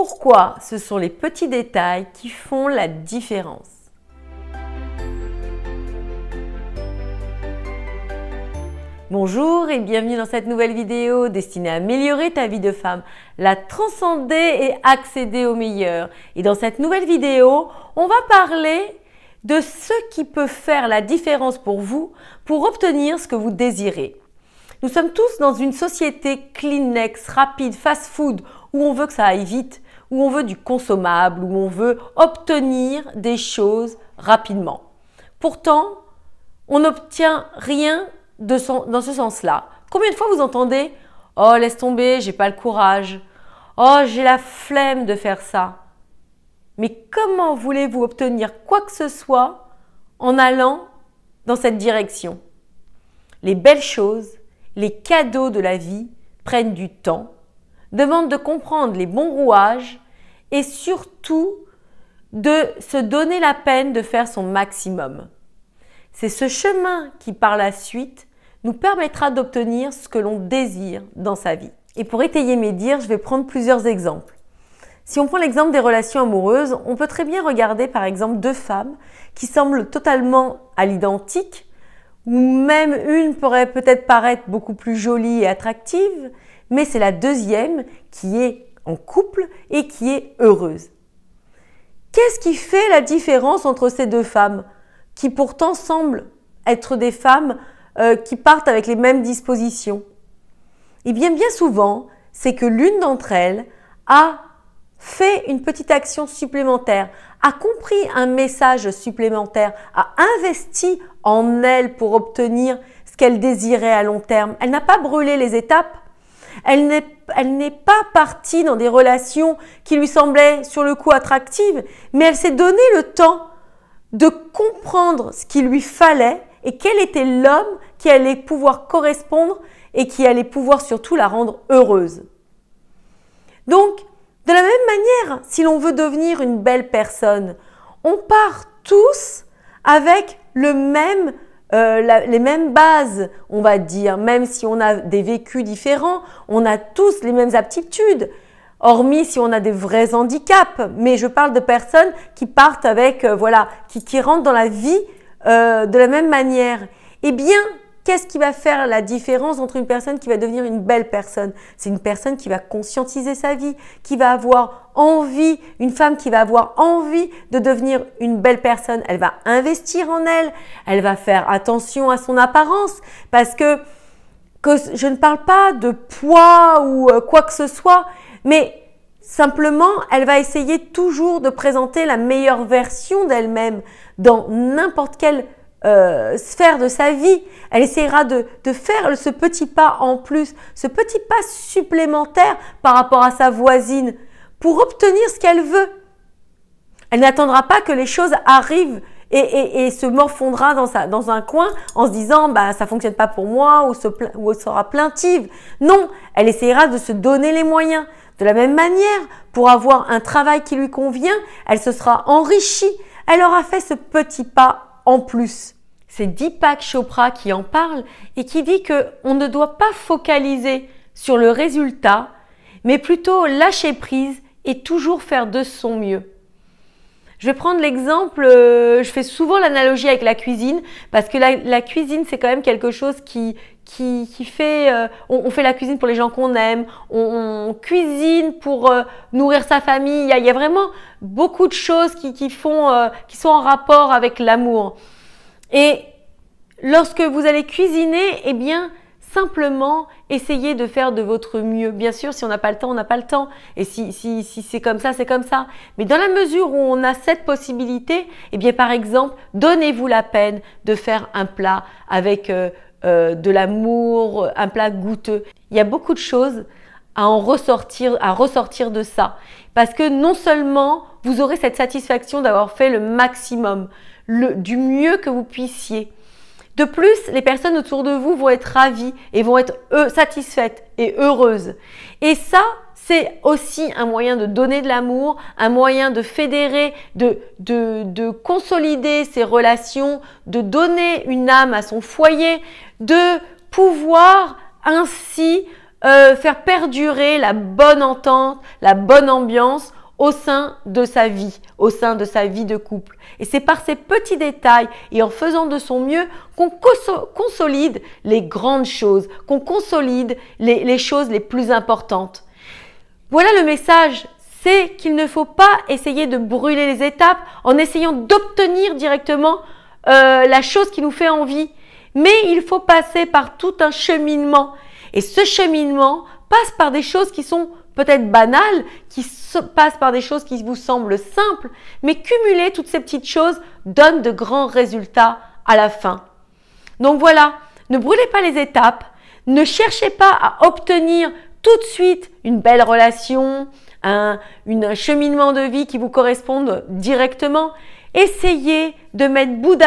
Pourquoi ce sont les petits détails qui font la différence Bonjour et bienvenue dans cette nouvelle vidéo destinée à améliorer ta vie de femme, la transcender et accéder au meilleur. Et dans cette nouvelle vidéo, on va parler de ce qui peut faire la différence pour vous pour obtenir ce que vous désirez. Nous sommes tous dans une société Kleenex, rapide, fast-food, où on veut que ça aille vite où on veut du consommable, où on veut obtenir des choses rapidement. Pourtant, on n'obtient rien dans ce sens-là. Combien de fois vous entendez Oh, laisse tomber, j'ai pas le courage. Oh, j'ai la flemme de faire ça. Mais comment voulez-vous obtenir quoi que ce soit en allant dans cette direction Les belles choses, les cadeaux de la vie prennent du temps demande de comprendre les bons rouages et surtout de se donner la peine de faire son maximum. C'est ce chemin qui, par la suite, nous permettra d'obtenir ce que l'on désire dans sa vie. Et pour étayer mes dires, je vais prendre plusieurs exemples. Si on prend l'exemple des relations amoureuses, on peut très bien regarder par exemple deux femmes qui semblent totalement à l'identique, ou même une pourrait peut-être paraître beaucoup plus jolie et attractive, mais c'est la deuxième qui est en couple et qui est heureuse. Qu'est-ce qui fait la différence entre ces deux femmes qui pourtant semblent être des femmes euh, qui partent avec les mêmes dispositions Eh bien bien souvent, c'est que l'une d'entre elles a fait une petite action supplémentaire, a compris un message supplémentaire, a investi en elle pour obtenir ce qu'elle désirait à long terme. Elle n'a pas brûlé les étapes, elle n'est, pas partie dans des relations qui lui semblaient sur le coup attractives, mais elle s'est donné le temps de comprendre ce qu'il lui fallait et quel était l'homme qui allait pouvoir correspondre et qui allait pouvoir surtout la rendre heureuse. Donc, de la même manière, si l'on veut devenir une belle personne, on part tous avec le même euh, les mêmes bases, on va dire, même si on a des vécus différents, on a tous les mêmes aptitudes, hormis si on a des vrais handicaps. Mais je parle de personnes qui partent avec, euh, voilà, qui, rentrent dans la vie euh, de la même manière. Eh bien, Qu'est-ce qui va faire la différence entre une personne qui va devenir une belle personne C'est une personne qui va conscientiser sa vie, qui va avoir envie, une femme qui va avoir envie de devenir une belle personne. Elle va investir en elle, elle va faire attention à son apparence parce que, que je ne parle pas de poids ou euh, quoi que ce soit, mais Simplement, elle va essayer toujours de présenter la meilleure version d'elle-même dans n'importe quelle euh, sphère de sa vie. Elle essaiera de, faire ce petit pas en plus, ce petit pas supplémentaire par rapport à sa voisine pour obtenir ce qu'elle veut. Elle n'attendra pas que les choses arrivent et, se morfondra dans, sa, dans, un coin en se disant bah ça fonctionne pas pour moi ou, se, sera plaintive. Non, elle essaiera de se donner les moyens. De la même manière, pour avoir un travail qui lui convient, elle se sera enrichie. Elle aura fait ce petit pas en plus. C'est Deepak Chopra qui en parle et qui dit que on ne doit pas focaliser sur le résultat, mais plutôt lâcher prise et toujours faire de son mieux. Je vais prendre l'exemple, euh, je fais souvent l'analogie avec la cuisine, parce que la, la cuisine, c'est quand même quelque chose qui, qui, qui fait, euh, on, on, fait la cuisine pour les gens qu'on aime, on, on, cuisine pour euh, nourrir sa famille. Il y, a, il y, a, vraiment beaucoup de choses qui, qui font, euh, qui sont en rapport avec l'amour. Et lorsque vous allez cuisiner, eh bien, simplement essayez de faire de votre mieux. Bien sûr, si on n'a pas le temps, on n'a pas le temps. Et si, si, si c'est comme ça, c'est comme ça. Mais dans la mesure où on a cette possibilité, eh bien, par exemple, donnez-vous la peine de faire un plat avec euh, de l'amour, euh, un plat goûteux. Il y a beaucoup de choses à en ressortir, à ressortir de ça. Parce que non seulement vous aurez cette satisfaction d'avoir fait le maximum, le, du mieux que vous puissiez. De plus, les personnes autour de vous vont être ravies et vont être euh, satisfaites et heureuses. Et ça, c'est aussi un moyen de donner de l'amour, un moyen de fédérer, de, de, de consolider ses relations, de donner une âme à son foyer, de pouvoir ainsi euh, faire perdurer la bonne entente, la bonne ambiance au sein de sa vie, au sein de sa vie de couple. Et c'est par ces petits détails et en faisant de son mieux qu'on consolide les grandes choses, qu'on consolide les, les choses les plus importantes. Voilà le message, c'est qu'il ne faut pas essayer de brûler les étapes en essayant d'obtenir directement euh, la chose qui nous fait envie. Mais il faut passer par tout un cheminement. Et ce cheminement passe par des choses qui sont peut-être banales, qui passent par des choses qui vous semblent simples, mais cumuler toutes ces petites choses donne de grands résultats à la fin. Donc voilà, ne brûlez pas les étapes, ne cherchez pas à obtenir tout de suite une belle relation, un, cheminement de vie qui vous corresponde directement. Essayez de mettre bout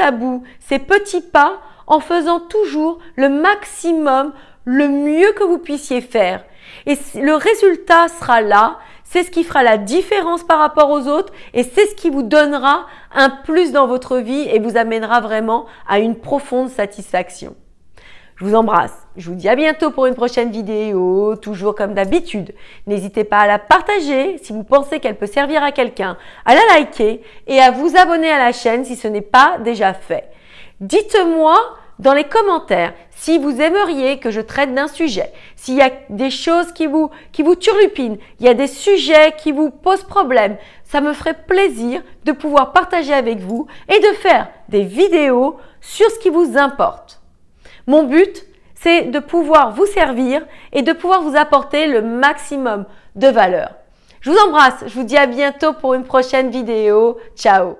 à bout ces petits pas en faisant toujours le maximum, le mieux que vous puissiez faire. Et le résultat sera là, c'est ce qui fera la différence par rapport aux autres et c'est ce qui vous donnera un plus dans votre vie et vous amènera vraiment à une profonde satisfaction. Je vous embrasse. Je vous dis à bientôt pour une prochaine vidéo. Toujours comme d'habitude. N'hésitez pas à la partager si vous pensez qu'elle peut servir à quelqu'un, à la liker et à vous abonner à la chaîne si ce n'est pas déjà fait. Dites-moi dans les commentaires si vous aimeriez que je traite d'un sujet, s'il y a des choses qui vous, qui vous turlupinent, il y a des sujets qui vous posent problème. Ça me ferait plaisir de pouvoir partager avec vous et de faire des vidéos sur ce qui vous importe. Mon but, c'est de pouvoir vous servir et de pouvoir vous apporter le maximum de valeur. Je vous embrasse, je vous dis à bientôt pour une prochaine vidéo. Ciao